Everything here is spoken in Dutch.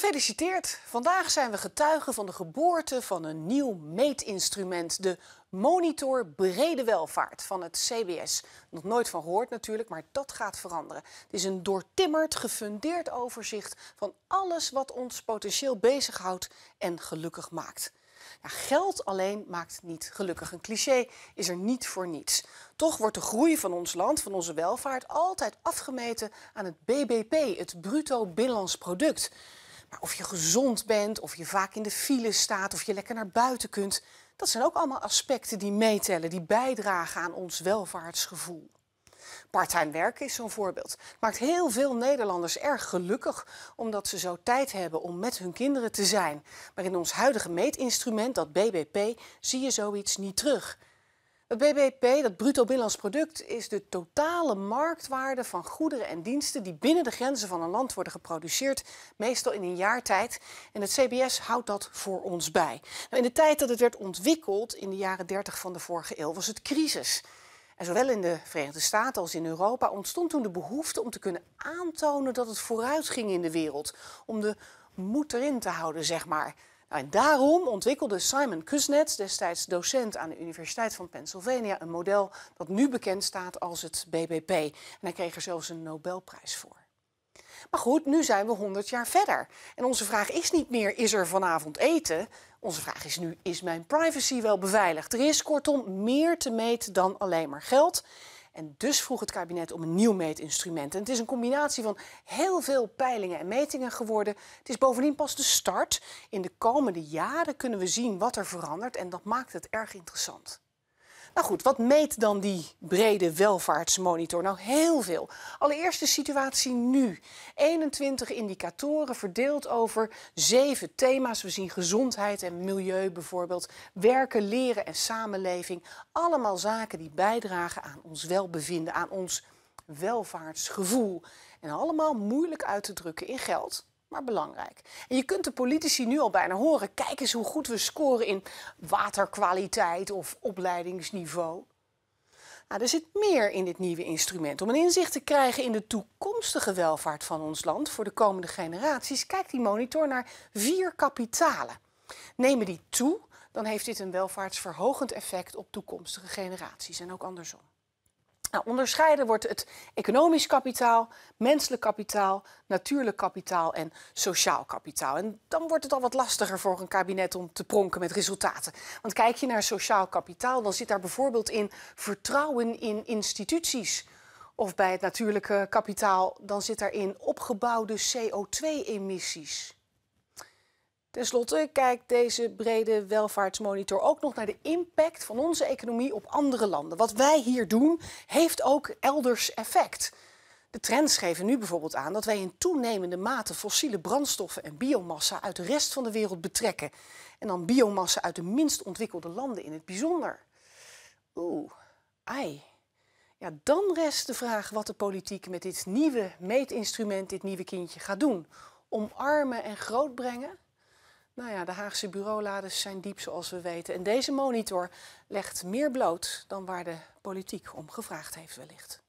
Gefeliciteerd! Vandaag zijn we getuige van de geboorte van een nieuw meetinstrument, de Monitor Brede Welvaart van het CBS. Nog nooit van gehoord natuurlijk, maar dat gaat veranderen. Het is een doortimmerd, gefundeerd overzicht van alles wat ons potentieel bezighoudt en gelukkig maakt. Ja, nou, geld alleen maakt niet gelukkig. Een cliché is er niet voor niets. Toch wordt de groei van ons land, van onze welvaart, altijd afgemeten aan het BBP, het bruto binnenlands product of je gezond bent, of je vaak in de file staat, of je lekker naar buiten kunt. Dat zijn ook allemaal aspecten die meetellen, die bijdragen aan ons welvaartsgevoel. Parttime werken is zo'n voorbeeld. Maakt heel veel Nederlanders erg gelukkig omdat ze zo tijd hebben om met hun kinderen te zijn. Maar in ons huidige meetinstrument, dat BBP, zie je zoiets niet terug. Het BBP, dat bruto binnenlands product, is de totale marktwaarde van goederen en diensten die binnen de grenzen van een land worden geproduceerd, meestal in een jaar tijd. En het CBS houdt dat voor ons bij. Nou, in de tijd dat het werd ontwikkeld, in de jaren 30 van de vorige eeuw, was het crisis. En zowel in de Verenigde Staten als in Europa ontstond toen de behoefte om te kunnen aantonen dat het vooruit ging in de wereld. Om de moed erin te houden, zeg maar. Nou, en daarom ontwikkelde Simon Kuznets, destijds docent aan de Universiteit van Pennsylvania, een model dat nu bekend staat als het BBP. En hij kreeg er zelfs een Nobelprijs voor. Maar goed, nu zijn we 100 jaar verder. En onze vraag is niet meer: is er vanavond eten? Onze vraag is nu: is mijn privacy wel beveiligd? Er is kortom meer te meten dan alleen maar geld. En dus vroeg het kabinet om een nieuw meetinstrument. En het is een combinatie van heel veel peilingen en metingen geworden. Het is bovendien pas de start. In de komende jaren kunnen we zien wat er verandert en dat maakt het erg interessant. Nou goed, wat meet dan die brede welvaartsmonitor? Nou, heel veel. Allereerst de situatie nu. 21 indicatoren verdeeld over zeven thema's. We zien gezondheid en milieu bijvoorbeeld, werken, leren en samenleving. Allemaal zaken die bijdragen aan ons welbevinden, aan ons welvaartsgevoel. En allemaal moeilijk uit te drukken in geld maar belangrijk. En je kunt de politici nu al bijna horen. Kijk eens hoe goed we scoren in waterkwaliteit of opleidingsniveau. Nou, er zit meer in dit nieuwe instrument. Om een inzicht te krijgen in de toekomstige welvaart van ons land voor de komende generaties, kijkt die monitor naar vier kapitalen. Nemen die toe, dan heeft dit een welvaartsverhogend effect op toekomstige generaties en ook andersom. Nou, onderscheiden wordt het economisch kapitaal, menselijk kapitaal, natuurlijk kapitaal en sociaal kapitaal. En dan wordt het al wat lastiger voor een kabinet om te pronken met resultaten. Want kijk je naar sociaal kapitaal, dan zit daar bijvoorbeeld in vertrouwen in instituties. Of bij het natuurlijke kapitaal, dan zit daar in opgebouwde CO2-emissies. Ten slotte kijkt deze brede welvaartsmonitor ook nog naar de impact van onze economie op andere landen. Wat wij hier doen, heeft ook elders effect. De trends geven nu bijvoorbeeld aan dat wij in toenemende mate fossiele brandstoffen en biomassa uit de rest van de wereld betrekken. En dan biomassa uit de minst ontwikkelde landen in het bijzonder. Oeh, ai. Ja, dan rest de vraag wat de politiek met dit nieuwe meetinstrument, dit nieuwe kindje, gaat doen. Omarmen en grootbrengen? Nou ja, de Haagse bureaulades zijn diep zoals we weten. En deze monitor legt meer bloot dan waar de politiek om gevraagd heeft wellicht.